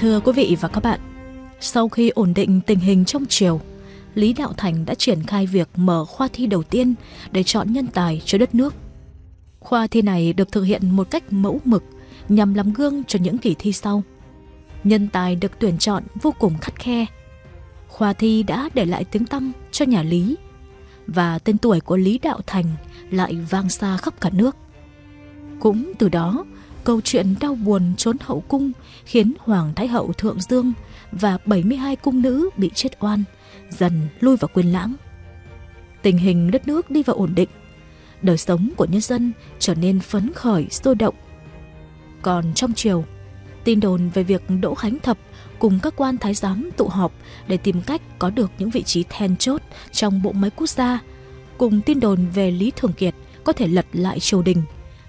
Thưa quý vị và các bạn, sau khi ổn định tình hình trong triều, Lý Đạo Thành đã triển khai việc mở khoa thi đầu tiên để chọn nhân tài cho đất nước. Khoa thi này được thực hiện một cách mẫu mực nhằm làm gương cho những kỳ thi sau. Nhân tài được tuyển chọn vô cùng khắt khe. Khoa thi đã để lại tiếng tăm cho nhà Lý và tên tuổi của Lý Đạo Thành lại vang xa khắp cả nước. Cũng từ đó, câu chuyện đau buồn trốn hậu cung khiến Hoàng Thái Hậu Thượng Dương và 72 cung nữ bị chết oan, dần lui vào quyền lãng. Tình hình đất nước đi vào ổn định, đời sống của nhân dân trở nên phấn khởi, sôi động. Còn trong triều, tin đồn về việc Đỗ Khánh Thập cùng các quan thái giám tụ họp để tìm cách có được những vị trí then chốt trong bộ máy quốc gia, cùng tin đồn về Lý Thường Kiệt có thể lật lại triều đình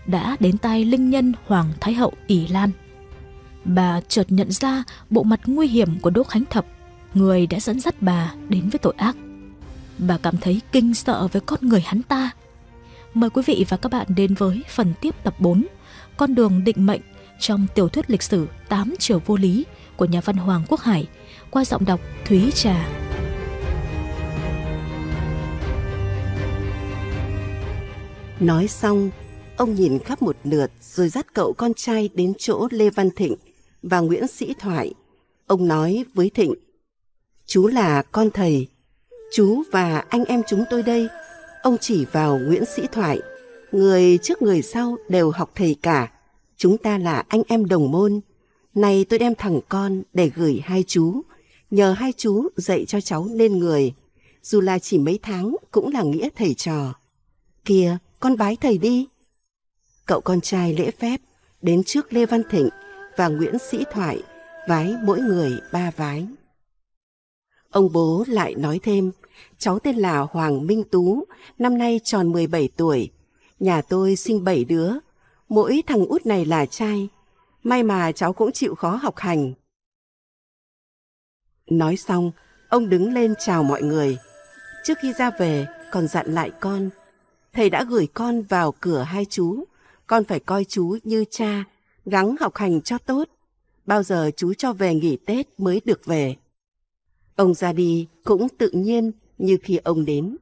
đã đến tay linh nhân Hoàng Thái Hậu ỷ Lan. Bà chợt nhận ra bộ mặt nguy hiểm của Đỗ Khánh Thập, người đã dẫn dắt bà đến với tội ác. Bà cảm thấy kinh sợ với con người hắn ta. Mời quý vị và các bạn đến với phần tiếp tập 4, Con đường định mệnh trong tiểu thuyết lịch sử tám chiều vô lý của nhà văn Hoàng Quốc Hải qua giọng đọc Thúy Trà. Nói xong, Ông nhìn khắp một lượt rồi dắt cậu con trai đến chỗ Lê Văn Thịnh và Nguyễn Sĩ Thoại. Ông nói với Thịnh, chú là con thầy, chú và anh em chúng tôi đây. Ông chỉ vào Nguyễn Sĩ Thoại, người trước người sau đều học thầy cả. Chúng ta là anh em đồng môn. này tôi đem thằng con để gửi hai chú, nhờ hai chú dạy cho cháu nên người. Dù là chỉ mấy tháng cũng là nghĩa thầy trò. Kìa, con bái thầy đi cậu con trai lễ phép đến trước Lê Văn Thịnh và Nguyễn Sĩ Thoại vái mỗi người ba vái. Ông bố lại nói thêm, cháu tên là Hoàng Minh Tú, năm nay tròn 17 tuổi. Nhà tôi sinh 7 đứa, mỗi thằng út này là trai. May mà cháu cũng chịu khó học hành. Nói xong, ông đứng lên chào mọi người. Trước khi ra về, còn dặn lại con. Thầy đã gửi con vào cửa hai chú con phải coi chú như cha, gắng học hành cho tốt. Bao giờ chú cho về nghỉ Tết mới được về. Ông ra đi cũng tự nhiên như khi ông đến.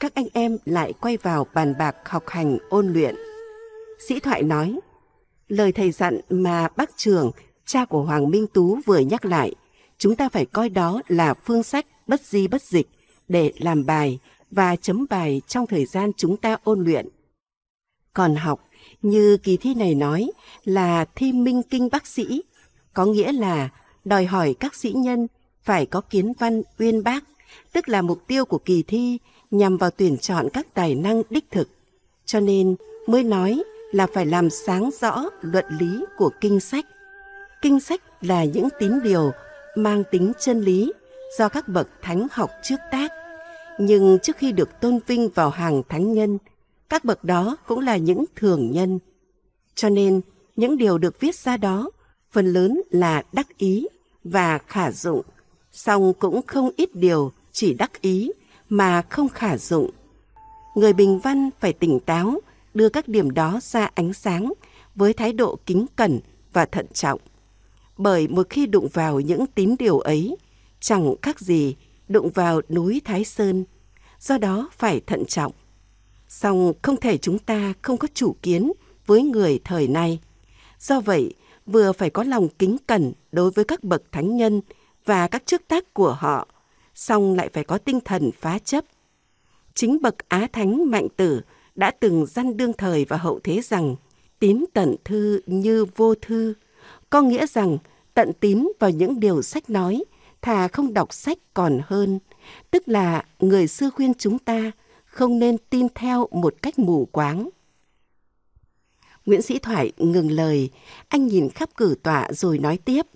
Các anh em lại quay vào bàn bạc học hành ôn luyện. Sĩ Thoại nói, lời thầy dặn mà bác trường cha của Hoàng Minh Tú vừa nhắc lại, chúng ta phải coi đó là phương sách bất di bất dịch để làm bài và chấm bài trong thời gian chúng ta ôn luyện. Còn học như kỳ thi này nói là thi minh kinh bác sĩ, có nghĩa là đòi hỏi các sĩ nhân phải có kiến văn uyên bác, tức là mục tiêu của kỳ thi nhằm vào tuyển chọn các tài năng đích thực. Cho nên mới nói là phải làm sáng rõ luận lý của kinh sách. Kinh sách là những tín điều mang tính chân lý do các bậc thánh học trước tác. Nhưng trước khi được tôn vinh vào hàng thánh nhân – các bậc đó cũng là những thường nhân. Cho nên, những điều được viết ra đó phần lớn là đắc ý và khả dụng, song cũng không ít điều chỉ đắc ý mà không khả dụng. Người bình văn phải tỉnh táo, đưa các điểm đó ra ánh sáng với thái độ kính cẩn và thận trọng. Bởi một khi đụng vào những tín điều ấy, chẳng khác gì đụng vào núi Thái Sơn, do đó phải thận trọng song không thể chúng ta không có chủ kiến với người thời nay. Do vậy, vừa phải có lòng kính cẩn đối với các bậc thánh nhân và các chức tác của họ, song lại phải có tinh thần phá chấp. Chính bậc Á Thánh Mạnh Tử đã từng dăn đương thời và hậu thế rằng tín tận thư như vô thư, có nghĩa rằng tận tín vào những điều sách nói, thà không đọc sách còn hơn, tức là người xưa khuyên chúng ta không nên tin theo một cách mù quáng. Nguyễn Sĩ Thoại ngừng lời, anh nhìn khắp cử tọa rồi nói tiếp.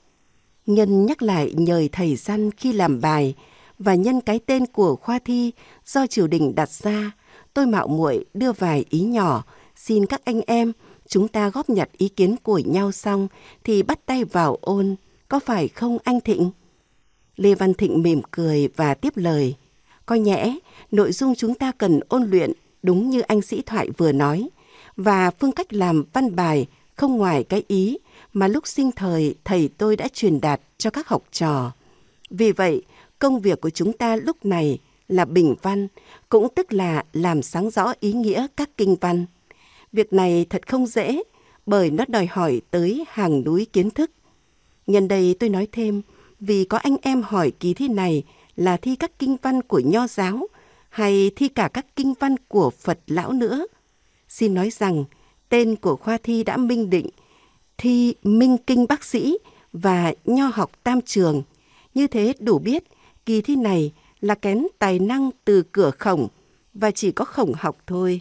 Nhân nhắc lại nhời thầy săn khi làm bài và nhân cái tên của khoa thi do triều đình đặt ra, tôi mạo muội đưa vài ý nhỏ, xin các anh em chúng ta góp nhặt ý kiến của nhau xong thì bắt tay vào ôn, có phải không anh Thịnh? Lê Văn Thịnh mỉm cười và tiếp lời. Có nhẽ nội dung chúng ta cần ôn luyện đúng như anh Sĩ Thoại vừa nói và phương cách làm văn bài không ngoài cái ý mà lúc sinh thời thầy tôi đã truyền đạt cho các học trò. Vì vậy, công việc của chúng ta lúc này là bình văn, cũng tức là làm sáng rõ ý nghĩa các kinh văn. Việc này thật không dễ, bởi nó đòi hỏi tới hàng núi kiến thức. Nhân đây tôi nói thêm, vì có anh em hỏi kỳ thi này là thi các kinh văn của nho giáo hay thi cả các kinh văn của Phật lão nữa. Xin nói rằng, tên của khoa thi đã minh định thi minh kinh bác sĩ và nho học tam trường. Như thế đủ biết kỳ thi này là kén tài năng từ cửa khổng và chỉ có khổng học thôi.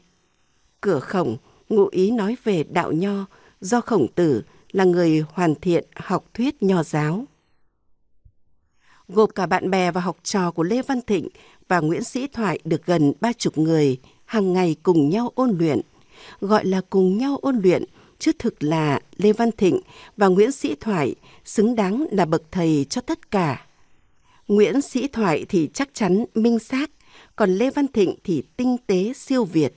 Cửa khổng ngụ ý nói về đạo nho do khổng tử là người hoàn thiện học thuyết nho giáo gộp cả bạn bè và học trò của Lê Văn Thịnh và Nguyễn Sĩ Thoại được gần ba chục người, hàng ngày cùng nhau ôn luyện. Gọi là cùng nhau ôn luyện, chứ thực là Lê Văn Thịnh và Nguyễn Sĩ Thoại xứng đáng là bậc thầy cho tất cả. Nguyễn Sĩ Thoại thì chắc chắn minh xác, còn Lê Văn Thịnh thì tinh tế siêu việt.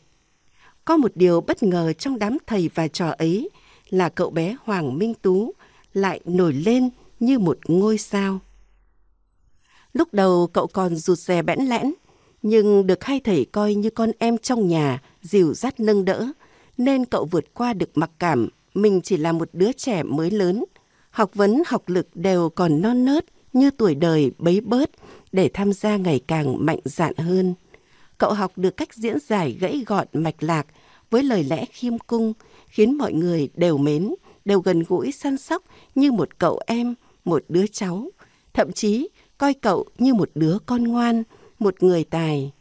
Có một điều bất ngờ trong đám thầy và trò ấy là cậu bé Hoàng Minh Tú lại nổi lên như một ngôi sao. Lúc đầu cậu còn rụt rè bẽn lẽn, nhưng được hai thầy coi như con em trong nhà, dìu dắt nâng đỡ, nên cậu vượt qua được mặc cảm, mình chỉ là một đứa trẻ mới lớn. Học vấn, học lực đều còn non nớt, như tuổi đời bấy bớt, để tham gia ngày càng mạnh dạn hơn. Cậu học được cách diễn giải gãy gọn mạch lạc, với lời lẽ khiêm cung, khiến mọi người đều mến, đều gần gũi săn sóc như một cậu em, một đứa cháu. Thậm chí, coi cậu như một đứa con ngoan, một người tài.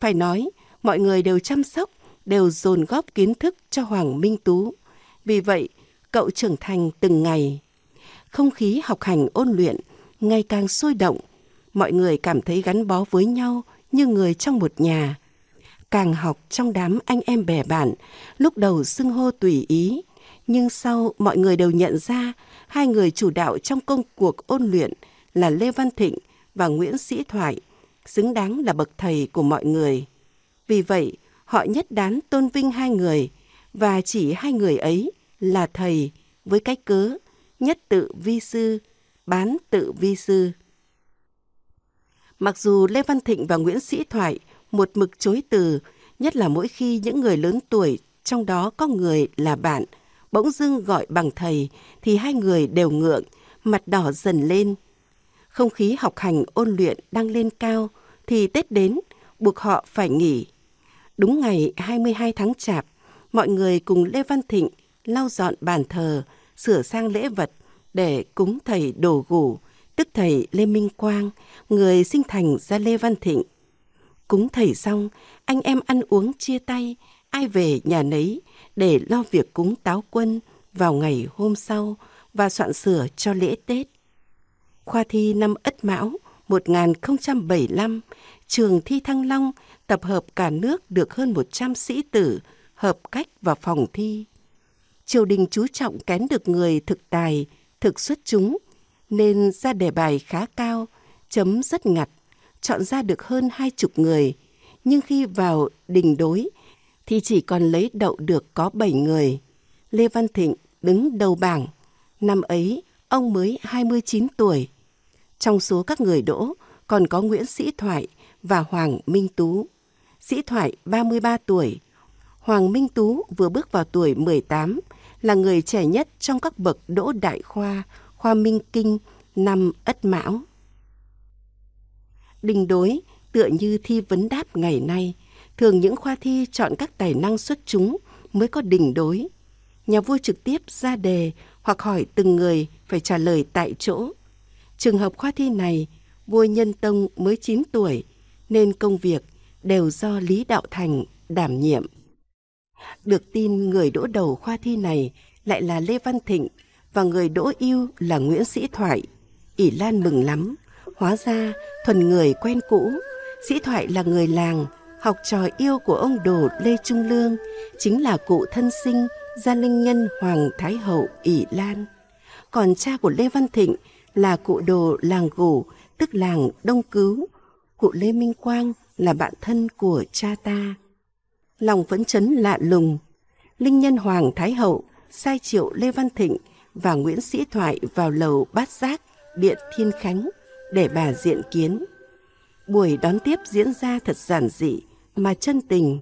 Phải nói, mọi người đều chăm sóc, đều dồn góp kiến thức cho Hoàng Minh Tú. Vì vậy, cậu trưởng thành từng ngày. Không khí học hành ôn luyện ngày càng sôi động, mọi người cảm thấy gắn bó với nhau như người trong một nhà. Càng học trong đám anh em bè bạn, lúc đầu xưng hô tùy ý, nhưng sau mọi người đều nhận ra hai người chủ đạo trong công cuộc ôn luyện – là Lê Văn Thịnh và Nguyễn Sĩ Thoại, xứng đáng là bậc thầy của mọi người. Vì vậy, họ nhất đán tôn vinh hai người và chỉ hai người ấy là thầy với cách cớ nhất tự vi sư, bán tự vi sư. Mặc dù Lê Văn Thịnh và Nguyễn Sĩ Thoại một mực chối từ, nhất là mỗi khi những người lớn tuổi, trong đó có người là bạn, bỗng dưng gọi bằng thầy thì hai người đều ngượng, mặt đỏ dần lên – không khí học hành ôn luyện đang lên cao thì Tết đến, buộc họ phải nghỉ. Đúng ngày 22 tháng Chạp, mọi người cùng Lê Văn Thịnh lau dọn bàn thờ, sửa sang lễ vật để cúng thầy Đồ Gủ, tức thầy Lê Minh Quang, người sinh thành ra Lê Văn Thịnh. Cúng thầy xong, anh em ăn uống chia tay, ai về nhà nấy để lo việc cúng táo quân vào ngày hôm sau và soạn sửa cho lễ Tết khoa thi năm Ất Mão 1075, trường thi Thăng Long tập hợp cả nước được hơn 100 sĩ tử hợp cách vào phòng thi. Triều đình chú trọng kén được người thực tài, thực xuất chúng, nên ra đề bài khá cao, chấm rất ngặt, chọn ra được hơn hai chục người. Nhưng khi vào đình đối, thì chỉ còn lấy đậu được có 7 người. Lê Văn Thịnh đứng đầu bảng. Năm ấy, ông mới 29 tuổi. Trong số các người đỗ còn có Nguyễn Sĩ Thoại và Hoàng Minh Tú. Sĩ Thoại 33 tuổi, Hoàng Minh Tú vừa bước vào tuổi 18, là người trẻ nhất trong các bậc đỗ đại khoa, khoa minh kinh năm Ất Mão. Đình đối tựa như thi vấn đáp ngày nay, thường những khoa thi chọn các tài năng xuất chúng mới có đình đối. Nhà vua trực tiếp ra đề hoặc hỏi từng người phải trả lời tại chỗ. Trường hợp khoa thi này, vua Nhân Tông mới 9 tuổi, nên công việc đều do Lý Đạo Thành đảm nhiệm. Được tin người đỗ đầu khoa thi này lại là Lê Văn Thịnh và người đỗ yêu là Nguyễn Sĩ Thoại. ỷ Lan mừng lắm, hóa ra thuần người quen cũ. Sĩ Thoại là người làng, học trò yêu của ông đồ Lê Trung Lương, chính là cụ thân sinh gia linh nhân Hoàng Thái Hậu ỷ Lan. Còn cha của Lê Văn Thịnh là cụ đồ làng gủ, tức làng Đông Cứu. Cụ Lê Minh Quang là bạn thân của cha ta. Lòng phấn chấn lạ lùng, Linh Nhân Hoàng Thái Hậu sai triệu Lê Văn Thịnh và Nguyễn Sĩ Thoại vào lầu Bát Giác, Điện Thiên Khánh để bà diện kiến. Buổi đón tiếp diễn ra thật giản dị mà chân tình.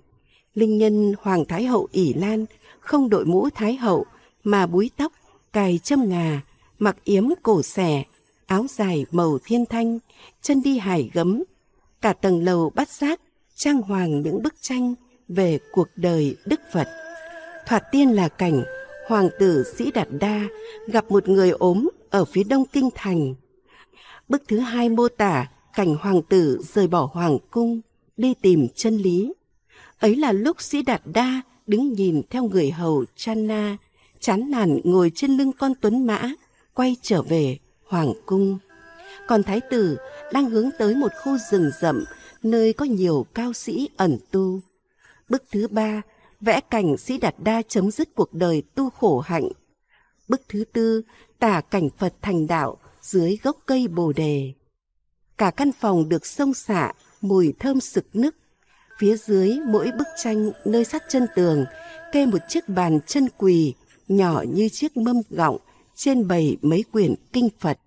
Linh Nhân Hoàng Thái Hậu ỉ Lan không đội mũ Thái Hậu mà búi tóc, cài châm ngà, mặc yếm cổ xẻ, áo dài màu thiên thanh, chân đi hải gấm. Cả tầng lầu bắt giác, trang hoàng những bức tranh về cuộc đời Đức Phật. Thoạt tiên là cảnh hoàng tử Sĩ Đạt Đa gặp một người ốm ở phía đông kinh thành. Bức thứ hai mô tả cảnh hoàng tử rời bỏ hoàng cung, đi tìm chân lý. Ấy là lúc Sĩ Đạt Đa đứng nhìn theo người hầu Channa, chán nản ngồi trên lưng con tuấn mã, quay trở về hoàng cung còn thái tử đang hướng tới một khu rừng rậm nơi có nhiều cao sĩ ẩn tu bức thứ ba vẽ cảnh sĩ đạt đa chấm dứt cuộc đời tu khổ hạnh bức thứ tư tả cảnh phật thành đạo dưới gốc cây bồ đề cả căn phòng được sông xạ mùi thơm sực nức phía dưới mỗi bức tranh nơi sát chân tường kê một chiếc bàn chân quỳ nhỏ như chiếc mâm gọng trên bầy mấy quyển kinh Phật.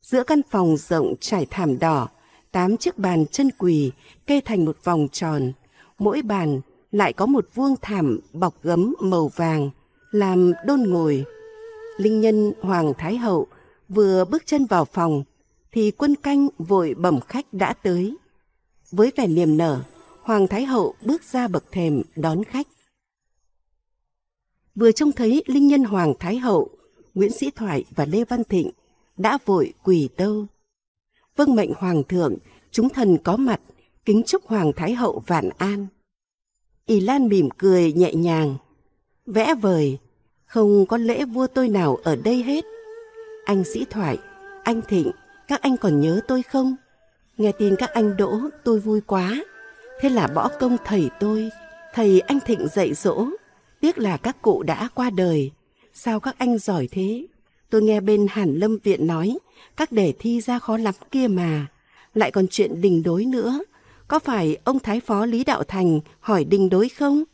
Giữa căn phòng rộng trải thảm đỏ, tám chiếc bàn chân quỳ kê thành một vòng tròn. Mỗi bàn lại có một vuông thảm bọc gấm màu vàng, làm đôn ngồi. Linh nhân Hoàng Thái Hậu vừa bước chân vào phòng, thì quân canh vội bẩm khách đã tới. Với vẻ niềm nở, Hoàng Thái Hậu bước ra bậc thềm đón khách. Vừa trông thấy Linh Nhân Hoàng Thái Hậu, Nguyễn Sĩ Thoại và Lê Văn Thịnh đã vội quỳ tâu. Vâng mệnh Hoàng thượng, chúng thần có mặt, kính chúc Hoàng Thái Hậu vạn an. Ý Lan mỉm cười nhẹ nhàng. Vẽ vời, không có lễ vua tôi nào ở đây hết. Anh Sĩ Thoại, anh Thịnh, các anh còn nhớ tôi không? Nghe tin các anh đỗ, tôi vui quá. Thế là bỏ công thầy tôi, thầy anh Thịnh dạy dỗ. Tiếc là các cụ đã qua đời, Sao các anh giỏi thế? Tôi nghe bên Hàn Lâm Viện nói, các đề thi ra khó lắm kia mà. Lại còn chuyện đình đối nữa. Có phải ông Thái Phó Lý Đạo Thành hỏi đình đối không?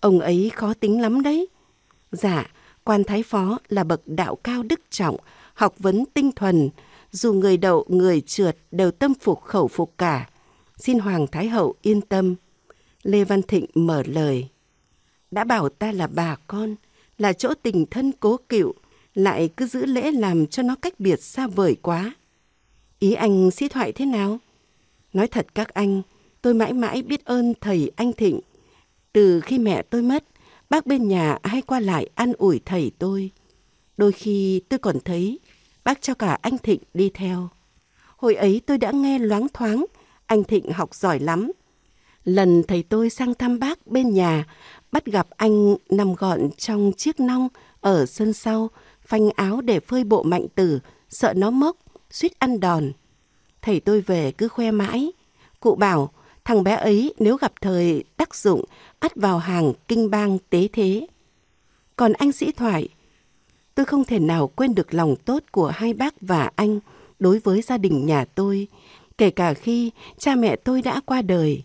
Ông ấy khó tính lắm đấy. Dạ, quan Thái Phó là bậc đạo cao đức trọng, học vấn tinh thuần. Dù người đậu, người trượt đều tâm phục khẩu phục cả. Xin Hoàng Thái Hậu yên tâm. Lê Văn Thịnh mở lời. Đã bảo ta là bà con, là chỗ tình thân cố cựu, lại cứ giữ lễ làm cho nó cách biệt xa vời quá. Ý anh sĩ thoại thế nào? Nói thật các anh, tôi mãi mãi biết ơn thầy anh Thịnh. Từ khi mẹ tôi mất, bác bên nhà hay qua lại an ủi thầy tôi. Đôi khi tôi còn thấy bác cho cả anh Thịnh đi theo. Hồi ấy tôi đã nghe loáng thoáng, anh Thịnh học giỏi lắm. Lần thầy tôi sang thăm bác bên nhà, bắt gặp anh nằm gọn trong chiếc nong ở sân sau, phanh áo để phơi bộ mạnh tử, sợ nó mốc, suýt ăn đòn. Thầy tôi về cứ khoe mãi. Cụ bảo, thằng bé ấy nếu gặp thời tác dụng, ắt vào hàng kinh bang tế thế. Còn anh sĩ thoại, tôi không thể nào quên được lòng tốt của hai bác và anh đối với gia đình nhà tôi, kể cả khi cha mẹ tôi đã qua đời.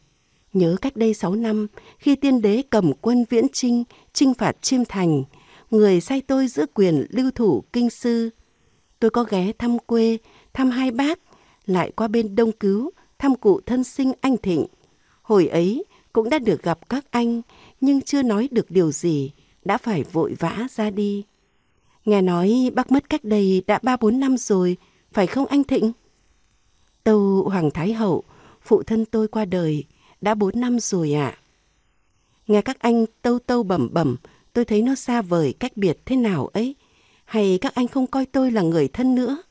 Nhớ cách đây 6 năm, khi tiên đế cầm quân viễn trinh, chinh phạt chiêm thành, người sai tôi giữ quyền lưu thủ kinh sư. Tôi có ghé thăm quê, thăm hai bác, lại qua bên Đông Cứu, thăm cụ thân sinh anh Thịnh. Hồi ấy cũng đã được gặp các anh, nhưng chưa nói được điều gì, đã phải vội vã ra đi. Nghe nói bác mất cách đây đã ba bốn năm rồi, phải không anh Thịnh? Tâu Hoàng Thái Hậu, phụ thân tôi qua đời, đã bốn năm rồi ạ. À. Nghe các anh tâu tâu bẩm bẩm, tôi thấy nó xa vời cách biệt thế nào ấy. Hay các anh không coi tôi là người thân nữa?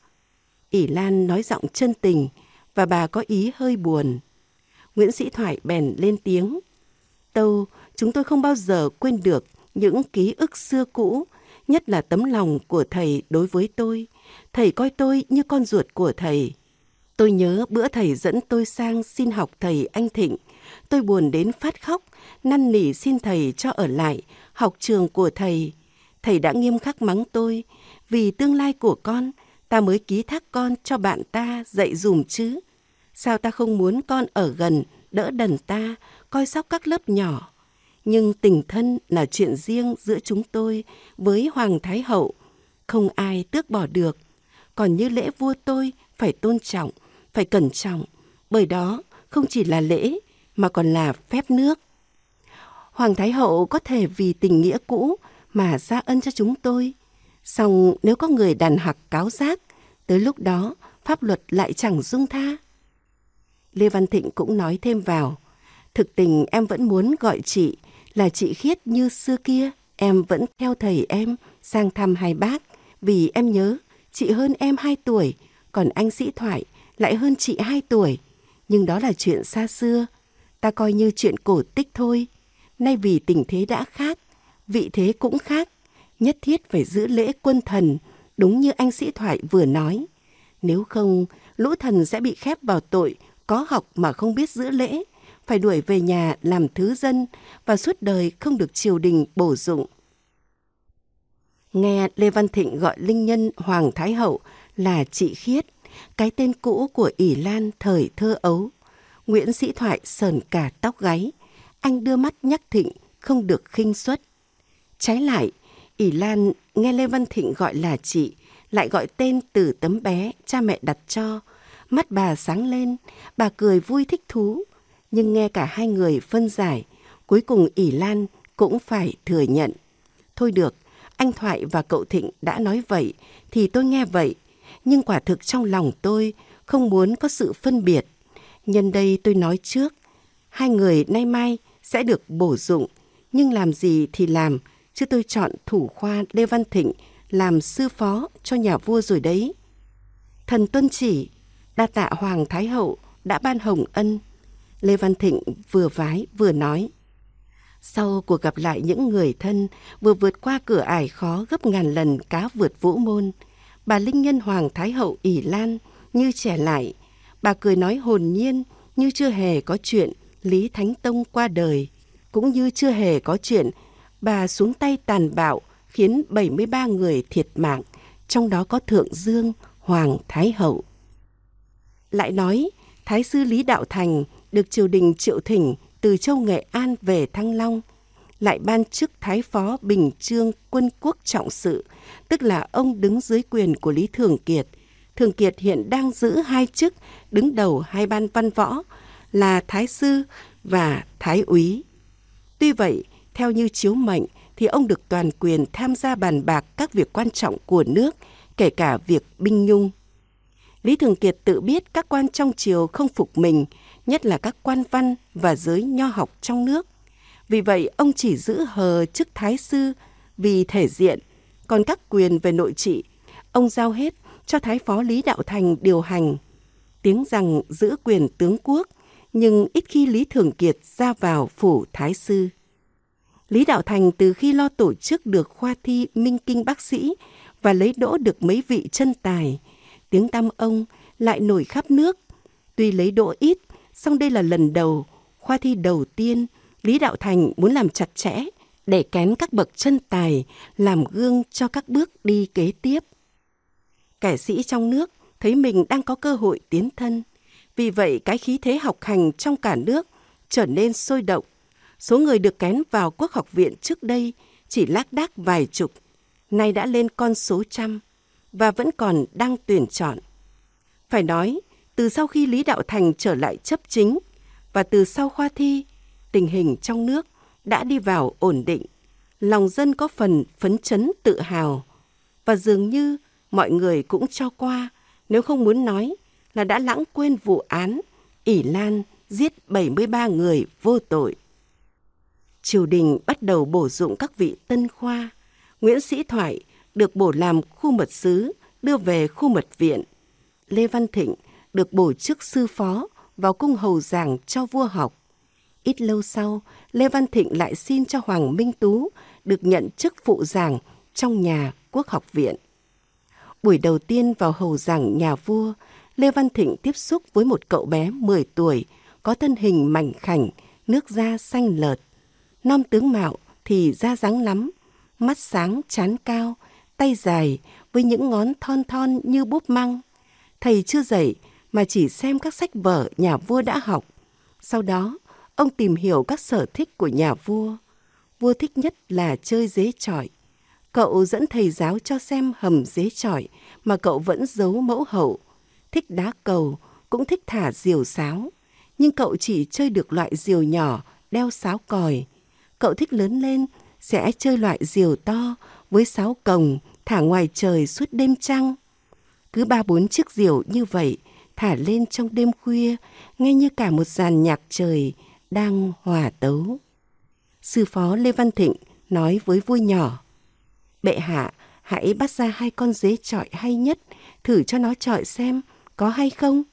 ỷ Lan nói giọng chân tình và bà có ý hơi buồn. Nguyễn Sĩ Thoại bèn lên tiếng. Tâu, chúng tôi không bao giờ quên được những ký ức xưa cũ, nhất là tấm lòng của thầy đối với tôi. Thầy coi tôi như con ruột của thầy. Tôi nhớ bữa thầy dẫn tôi sang xin học thầy Anh Thịnh Tôi buồn đến phát khóc, năn nỉ xin thầy cho ở lại, học trường của thầy. Thầy đã nghiêm khắc mắng tôi, vì tương lai của con, ta mới ký thác con cho bạn ta dạy dùm chứ. Sao ta không muốn con ở gần, đỡ đần ta, coi sóc các lớp nhỏ. Nhưng tình thân là chuyện riêng giữa chúng tôi với Hoàng Thái Hậu, không ai tước bỏ được. Còn như lễ vua tôi phải tôn trọng, phải cẩn trọng, bởi đó không chỉ là lễ mà còn là phép nước. Hoàng Thái Hậu có thể vì tình nghĩa cũ mà ra ân cho chúng tôi. Song nếu có người đàn hặc cáo giác, tới lúc đó pháp luật lại chẳng dung tha. Lê Văn Thịnh cũng nói thêm vào, thực tình em vẫn muốn gọi chị là chị Khiết như xưa kia, em vẫn theo thầy em sang thăm hai bác, vì em nhớ chị hơn em 2 tuổi, còn anh Sĩ Thoại lại hơn chị 2 tuổi. Nhưng đó là chuyện xa xưa, ta coi như chuyện cổ tích thôi. Nay vì tình thế đã khác, vị thế cũng khác, nhất thiết phải giữ lễ quân thần, đúng như anh sĩ thoại vừa nói. Nếu không, lũ thần sẽ bị khép vào tội có học mà không biết giữ lễ, phải đuổi về nhà làm thứ dân và suốt đời không được triều đình bổ dụng. Nghe Lê Văn Thịnh gọi linh nhân Hoàng Thái Hậu là chị Khiết, cái tên cũ của ỷ Lan thời thơ ấu. Nguyễn Sĩ Thoại sờn cả tóc gáy. Anh đưa mắt nhắc Thịnh không được khinh suất. Trái lại, ỷ Lan nghe Lê Văn Thịnh gọi là chị, lại gọi tên từ tấm bé cha mẹ đặt cho. Mắt bà sáng lên, bà cười vui thích thú. Nhưng nghe cả hai người phân giải, cuối cùng ỷ Lan cũng phải thừa nhận. Thôi được, anh Thoại và cậu Thịnh đã nói vậy thì tôi nghe vậy. Nhưng quả thực trong lòng tôi không muốn có sự phân biệt Nhân đây tôi nói trước, hai người nay mai sẽ được bổ dụng, nhưng làm gì thì làm, chứ tôi chọn thủ khoa Lê Văn Thịnh làm sư phó cho nhà vua rồi đấy. Thần tuân chỉ, đa tạ Hoàng Thái Hậu đã ban hồng ân. Lê Văn Thịnh vừa vái vừa nói. Sau cuộc gặp lại những người thân vừa vượt qua cửa ải khó gấp ngàn lần cá vượt vũ môn, bà Linh Nhân Hoàng Thái Hậu ỉ lan như trẻ lại Bà cười nói hồn nhiên như chưa hề có chuyện Lý Thánh Tông qua đời, cũng như chưa hề có chuyện bà xuống tay tàn bạo khiến 73 người thiệt mạng, trong đó có Thượng Dương, Hoàng Thái Hậu. Lại nói, Thái sư Lý Đạo Thành được triều đình triệu thỉnh từ châu Nghệ An về Thăng Long, lại ban chức Thái Phó Bình Trương Quân Quốc Trọng Sự, tức là ông đứng dưới quyền của Lý Thường Kiệt – Thường Kiệt hiện đang giữ hai chức đứng đầu hai ban văn võ là Thái Sư và Thái Úy. Tuy vậy, theo như chiếu mệnh thì ông được toàn quyền tham gia bàn bạc các việc quan trọng của nước, kể cả việc binh nhung. Lý Thường Kiệt tự biết các quan trong triều không phục mình, nhất là các quan văn và giới nho học trong nước. Vì vậy, ông chỉ giữ hờ chức thái sư vì thể diện, còn các quyền về nội trị, ông giao hết cho Thái Phó Lý Đạo Thành điều hành. Tiếng rằng giữ quyền tướng quốc, nhưng ít khi Lý Thường Kiệt ra vào phủ Thái Sư. Lý Đạo Thành từ khi lo tổ chức được khoa thi minh kinh bác sĩ và lấy đỗ được mấy vị chân tài, tiếng tăm ông lại nổi khắp nước. Tuy lấy đỗ ít, song đây là lần đầu, khoa thi đầu tiên, Lý Đạo Thành muốn làm chặt chẽ để kén các bậc chân tài, làm gương cho các bước đi kế tiếp kẻ sĩ trong nước thấy mình đang có cơ hội tiến thân. Vì vậy, cái khí thế học hành trong cả nước trở nên sôi động. Số người được kén vào quốc học viện trước đây chỉ lác đác vài chục, nay đã lên con số trăm và vẫn còn đang tuyển chọn. Phải nói, từ sau khi Lý Đạo Thành trở lại chấp chính và từ sau khoa thi, tình hình trong nước đã đi vào ổn định. Lòng dân có phần phấn chấn tự hào và dường như mọi người cũng cho qua, nếu không muốn nói là đã lãng quên vụ án ỉ Lan giết 73 người vô tội. Triều đình bắt đầu bổ dụng các vị tân khoa. Nguyễn Sĩ Thoại được bổ làm khu mật sứ, đưa về khu mật viện. Lê Văn Thịnh được bổ chức sư phó vào cung hầu giảng cho vua học. Ít lâu sau, Lê Văn Thịnh lại xin cho Hoàng Minh Tú được nhận chức phụ giảng trong nhà quốc học viện. Buổi đầu tiên vào hầu giảng nhà vua, Lê Văn Thịnh tiếp xúc với một cậu bé 10 tuổi, có thân hình mảnh khảnh, nước da xanh lợt. non tướng mạo thì da dáng lắm, mắt sáng chán cao, tay dài với những ngón thon thon như búp măng. Thầy chưa dạy mà chỉ xem các sách vở nhà vua đã học. Sau đó, ông tìm hiểu các sở thích của nhà vua. Vua thích nhất là chơi dế trọi. Cậu dẫn thầy giáo cho xem hầm dế trọi mà cậu vẫn giấu mẫu hậu. Thích đá cầu, cũng thích thả diều sáo. Nhưng cậu chỉ chơi được loại diều nhỏ, đeo sáo còi. Cậu thích lớn lên, sẽ chơi loại diều to với sáo cồng thả ngoài trời suốt đêm trăng. Cứ ba bốn chiếc diều như vậy thả lên trong đêm khuya, nghe như cả một dàn nhạc trời đang hòa tấu. Sư phó Lê Văn Thịnh nói với vui nhỏ, Bệ hạ, hãy bắt ra hai con dế trọi hay nhất, thử cho nó trọi xem có hay không.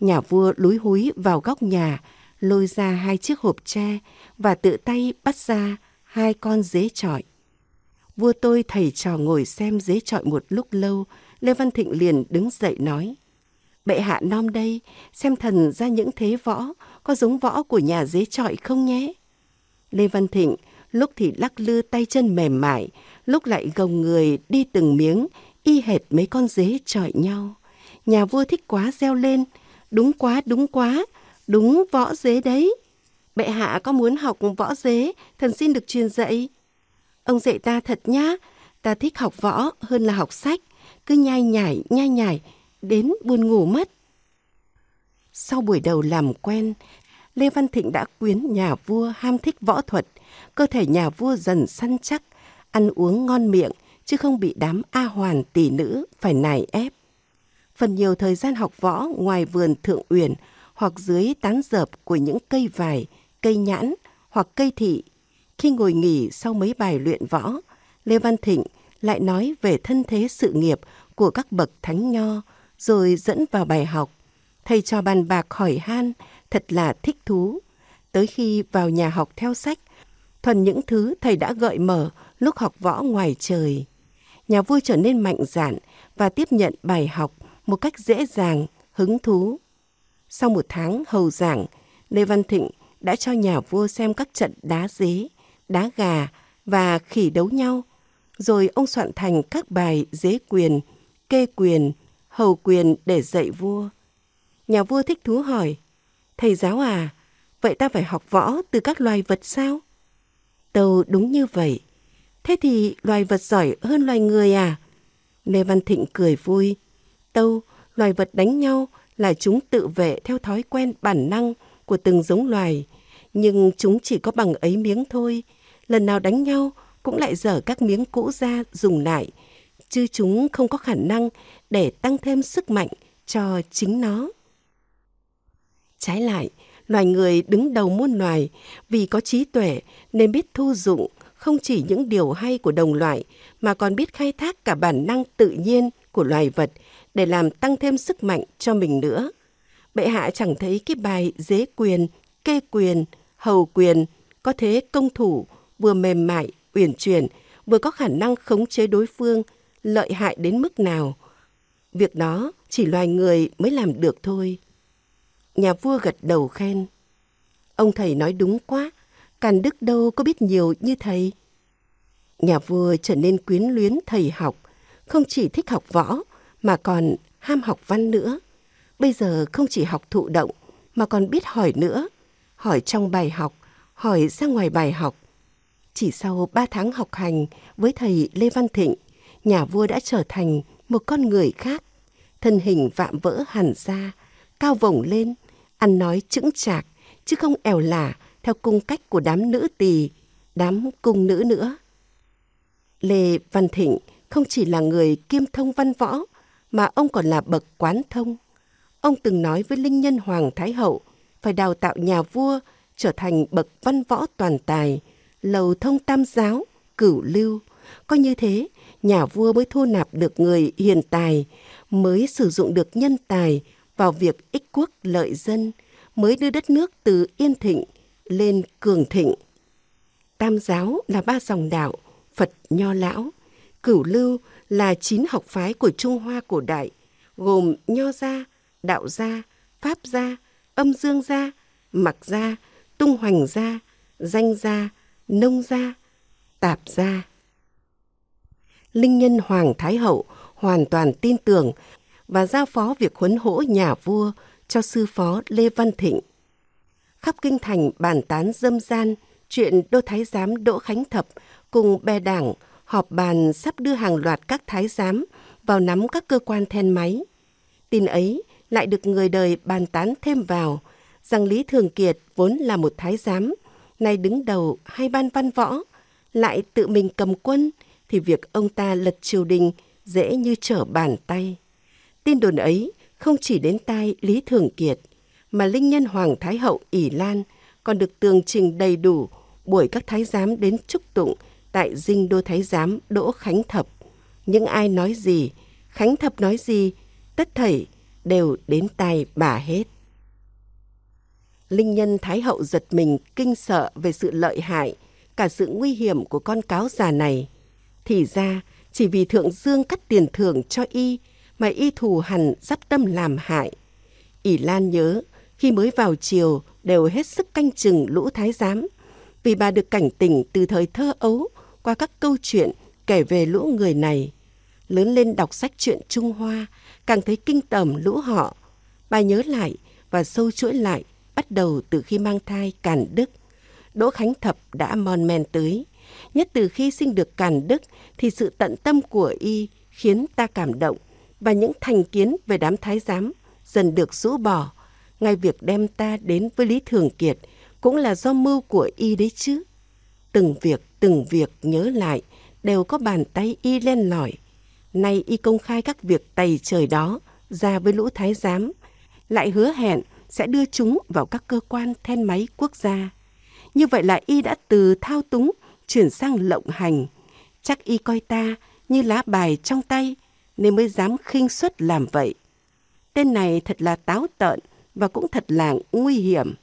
Nhà vua lúi húi vào góc nhà, lôi ra hai chiếc hộp tre và tự tay bắt ra hai con dế trọi. Vua tôi thầy trò ngồi xem dế trọi một lúc lâu, Lê Văn Thịnh liền đứng dậy nói. Bệ hạ nom đây, xem thần ra những thế võ, có giống võ của nhà dế trọi không nhé? Lê Văn Thịnh lúc thì lắc lư tay chân mềm mại, lúc lại gồng người đi từng miếng, y hệt mấy con dế chọi nhau. Nhà vua thích quá reo lên, đúng quá, đúng quá, đúng võ dế đấy. Bệ hạ có muốn học võ dế, thần xin được truyền dạy. Ông dạy ta thật nhá, ta thích học võ hơn là học sách, cứ nhai nhảy nhai nhảy, đến buồn ngủ mất. Sau buổi đầu làm quen, Lê Văn Thịnh đã quyến nhà vua ham thích võ thuật, cơ thể nhà vua dần săn chắc, ăn uống ngon miệng, chứ không bị đám A Hoàn tỷ nữ phải nài ép. Phần nhiều thời gian học võ ngoài vườn thượng uyển hoặc dưới tán dợp của những cây vải, cây nhãn hoặc cây thị. Khi ngồi nghỉ sau mấy bài luyện võ, Lê Văn Thịnh lại nói về thân thế sự nghiệp của các bậc thánh nho rồi dẫn vào bài học. Thầy cho bàn bạc hỏi han thật là thích thú. Tới khi vào nhà học theo sách, thuần những thứ thầy đã gợi mở lúc học võ ngoài trời. Nhà vua trở nên mạnh dạn và tiếp nhận bài học một cách dễ dàng, hứng thú. Sau một tháng hầu giảng, Lê Văn Thịnh đã cho nhà vua xem các trận đá dế, đá gà và khỉ đấu nhau. Rồi ông soạn thành các bài dế quyền, kê quyền, hầu quyền để dạy vua. Nhà vua thích thú hỏi, Thầy giáo à, vậy ta phải học võ từ các loài vật sao? Tâu đúng như vậy. Thế thì loài vật giỏi hơn loài người à? Lê Văn Thịnh cười vui. Tâu, loài vật đánh nhau là chúng tự vệ theo thói quen bản năng của từng giống loài. Nhưng chúng chỉ có bằng ấy miếng thôi. Lần nào đánh nhau cũng lại dở các miếng cũ ra dùng lại. Chứ chúng không có khả năng để tăng thêm sức mạnh cho chính nó. Trái lại, loài người đứng đầu muôn loài vì có trí tuệ nên biết thu dụng không chỉ những điều hay của đồng loại mà còn biết khai thác cả bản năng tự nhiên của loài vật để làm tăng thêm sức mạnh cho mình nữa. Bệ hạ chẳng thấy cái bài dế quyền, kê quyền, hầu quyền có thế công thủ vừa mềm mại, uyển chuyển, vừa có khả năng khống chế đối phương, lợi hại đến mức nào. Việc đó chỉ loài người mới làm được thôi. Nhà vua gật đầu khen. Ông thầy nói đúng quá, Càn Đức đâu có biết nhiều như thầy. Nhà vua trở nên quyến luyến thầy học, không chỉ thích học võ mà còn ham học văn nữa. Bây giờ không chỉ học thụ động mà còn biết hỏi nữa, hỏi trong bài học, hỏi ra ngoài bài học. Chỉ sau 3 tháng học hành với thầy Lê Văn Thịnh, nhà vua đã trở thành một con người khác. Thân hình vạm vỡ hẳn ra, cao vồng lên, ăn nói chững chạc, chứ không ẻo lả theo cung cách của đám nữ tỳ, đám cung nữ nữa. Lê Văn Thịnh không chỉ là người kiêm thông văn võ, mà ông còn là bậc quán thông. Ông từng nói với linh nhân Hoàng Thái Hậu phải đào tạo nhà vua trở thành bậc văn võ toàn tài, lầu thông tam giáo, cửu lưu. Coi như thế, nhà vua mới thu nạp được người hiền tài, mới sử dụng được nhân tài, vào việc ích quốc lợi dân mới đưa đất nước từ yên thịnh lên cường thịnh. Tam giáo là ba dòng đạo, Phật Nho Lão, Cửu Lưu là chín học phái của Trung Hoa cổ đại, gồm Nho Gia, Đạo Gia, Pháp Gia, Âm Dương Gia, Mặc Gia, Tung Hoành Gia, Danh Gia, Nông Gia, Tạp Gia. Linh nhân Hoàng Thái Hậu hoàn toàn tin tưởng và giao phó việc huấn hỗ nhà vua cho sư phó Lê Văn Thịnh. Khắp kinh thành bàn tán dâm gian chuyện đô thái giám Đỗ Khánh Thập cùng bè đảng họp bàn sắp đưa hàng loạt các thái giám vào nắm các cơ quan then máy. Tin ấy lại được người đời bàn tán thêm vào rằng Lý Thường Kiệt vốn là một thái giám, nay đứng đầu hai ban văn võ, lại tự mình cầm quân thì việc ông ta lật triều đình dễ như trở bàn tay. Tin đồn ấy không chỉ đến tai Lý Thường Kiệt, mà linh nhân Hoàng Thái Hậu ỷ Lan còn được tường trình đầy đủ buổi các thái giám đến chúc tụng tại dinh đô thái giám Đỗ Khánh Thập. Những ai nói gì, Khánh Thập nói gì, tất thảy đều đến tai bà hết. Linh nhân Thái Hậu giật mình kinh sợ về sự lợi hại, cả sự nguy hiểm của con cáo già này. Thì ra, chỉ vì Thượng Dương cắt tiền thưởng cho y mà y thù hẳn dắp tâm làm hại. ỷ Lan nhớ, khi mới vào triều đều hết sức canh chừng lũ thái giám, vì bà được cảnh tỉnh từ thời thơ ấu qua các câu chuyện kể về lũ người này. Lớn lên đọc sách truyện Trung Hoa, càng thấy kinh tởm lũ họ. Bà nhớ lại và sâu chuỗi lại bắt đầu từ khi mang thai Càn Đức. Đỗ Khánh Thập đã mòn men tới. Nhất từ khi sinh được Càn Đức thì sự tận tâm của y khiến ta cảm động và những thành kiến về đám thái giám dần được rũ bỏ. Ngay việc đem ta đến với Lý Thường Kiệt cũng là do mưu của y đấy chứ. Từng việc, từng việc nhớ lại đều có bàn tay y len lỏi. Nay y công khai các việc tày trời đó ra với lũ thái giám, lại hứa hẹn sẽ đưa chúng vào các cơ quan then máy quốc gia. Như vậy là y đã từ thao túng chuyển sang lộng hành. Chắc y coi ta như lá bài trong tay, nên mới dám khinh suất làm vậy. Tên này thật là táo tợn và cũng thật là nguy hiểm.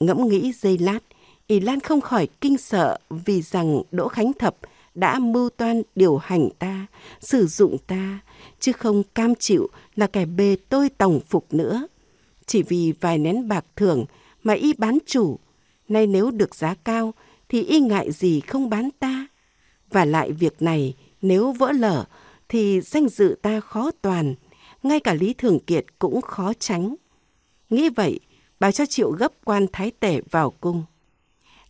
Ngẫm nghĩ giây lát, Ý Lan không khỏi kinh sợ vì rằng Đỗ Khánh Thập đã mưu toan điều hành ta, sử dụng ta, chứ không cam chịu là kẻ bề tôi tổng phục nữa. Chỉ vì vài nén bạc thường mà y bán chủ, nay nếu được giá cao thì y ngại gì không bán ta. Và lại việc này nếu vỡ lở thì danh dự ta khó toàn, ngay cả Lý Thường Kiệt cũng khó tránh. Nghĩ vậy, bà cho triệu gấp quan thái tể vào cung.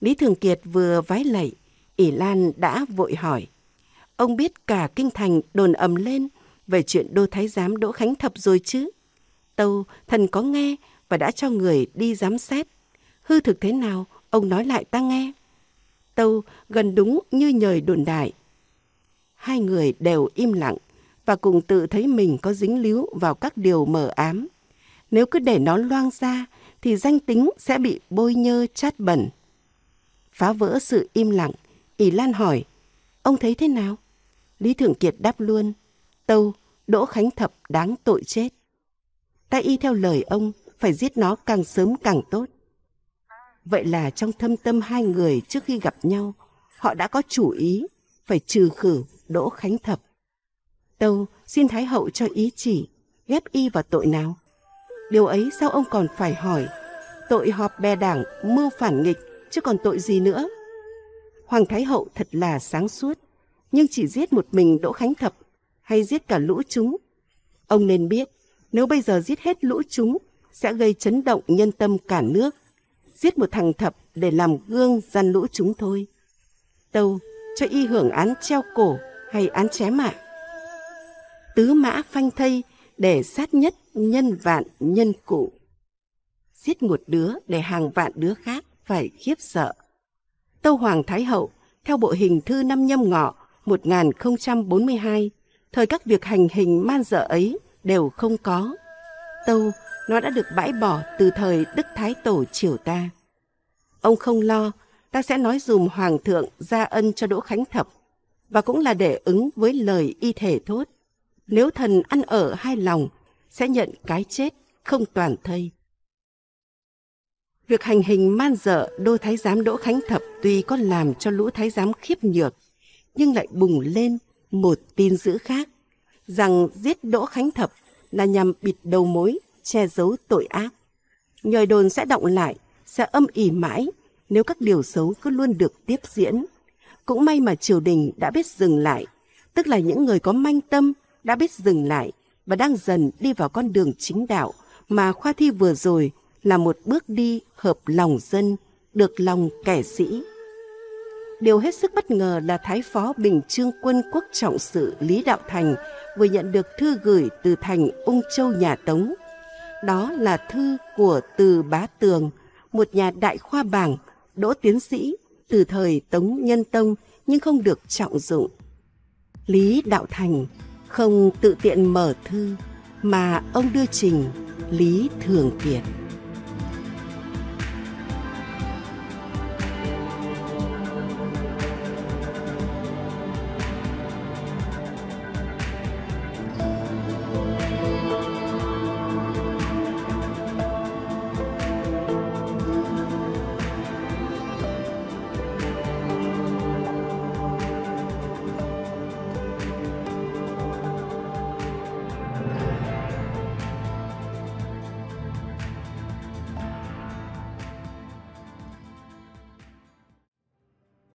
Lý Thường Kiệt vừa vái lạy, ỷ Lan đã vội hỏi. Ông biết cả kinh thành đồn ầm lên về chuyện đô thái giám Đỗ Khánh Thập rồi chứ? Tâu, thần có nghe và đã cho người đi giám xét. Hư thực thế nào, ông nói lại ta nghe. Tâu, gần đúng như nhời đồn đại, hai người đều im lặng và cùng tự thấy mình có dính líu vào các điều mờ ám. Nếu cứ để nó loang ra thì danh tính sẽ bị bôi nhơ chát bẩn. Phá vỡ sự im lặng, Ý Lan hỏi, ông thấy thế nào? Lý Thượng Kiệt đáp luôn, tâu, Đỗ Khánh Thập đáng tội chết. Ta y theo lời ông, phải giết nó càng sớm càng tốt. Vậy là trong thâm tâm hai người trước khi gặp nhau, họ đã có chủ ý, phải trừ khử Đỗ Khánh Thập. Tâu xin Thái Hậu cho ý chỉ, ghép y vào tội nào? Điều ấy sao ông còn phải hỏi? Tội họp bè đảng, mưu phản nghịch, chứ còn tội gì nữa? Hoàng Thái Hậu thật là sáng suốt, nhưng chỉ giết một mình Đỗ Khánh Thập hay giết cả lũ chúng. Ông nên biết, nếu bây giờ giết hết lũ chúng, sẽ gây chấn động nhân tâm cả nước. Giết một thằng thập để làm gương gian lũ chúng thôi. Tâu, cho y hưởng án treo cổ hay án chém ạ? À? Tứ mã phanh thây để sát nhất nhân vạn nhân cụ. Giết một đứa để hàng vạn đứa khác phải khiếp sợ. Tâu Hoàng Thái Hậu, theo bộ hình thư năm nhâm ngọ 1042, thời các việc hành hình man dợ ấy đều không có. Tâu, nó đã được bãi bỏ từ thời Đức Thái Tổ triều ta. Ông không lo, ta sẽ nói dùm Hoàng thượng ra ân cho Đỗ Khánh Thập và cũng là để ứng với lời y thể thốt. Nếu thần ăn ở hai lòng, sẽ nhận cái chết không toàn thây. Việc hành hình man dợ đô thái giám Đỗ Khánh Thập tuy có làm cho lũ thái giám khiếp nhược, nhưng lại bùng lên một tin dữ khác, rằng giết Đỗ Khánh Thập là nhằm bịt đầu mối, che giấu tội ác. Nhòi đồn sẽ động lại, sẽ âm ỉ mãi nếu các điều xấu cứ luôn được tiếp diễn. Cũng may mà triều đình đã biết dừng lại, tức là những người có manh tâm đã biết dừng lại và đang dần đi vào con đường chính đạo mà khoa thi vừa rồi là một bước đi hợp lòng dân, được lòng kẻ sĩ. Điều hết sức bất ngờ là Thái Phó Bình Trương Quân Quốc Trọng Sự Lý Đạo Thành vừa nhận được thư gửi từ thành Ung Châu nhà Tống. Đó là thư của Từ Bá Tường, một nhà đại khoa bảng, đỗ tiến sĩ từ thời Tống Nhân Tông nhưng không được trọng dụng. Lý Đạo Thành không tự tiện mở thư mà ông đưa trình Lý Thường Kiệt.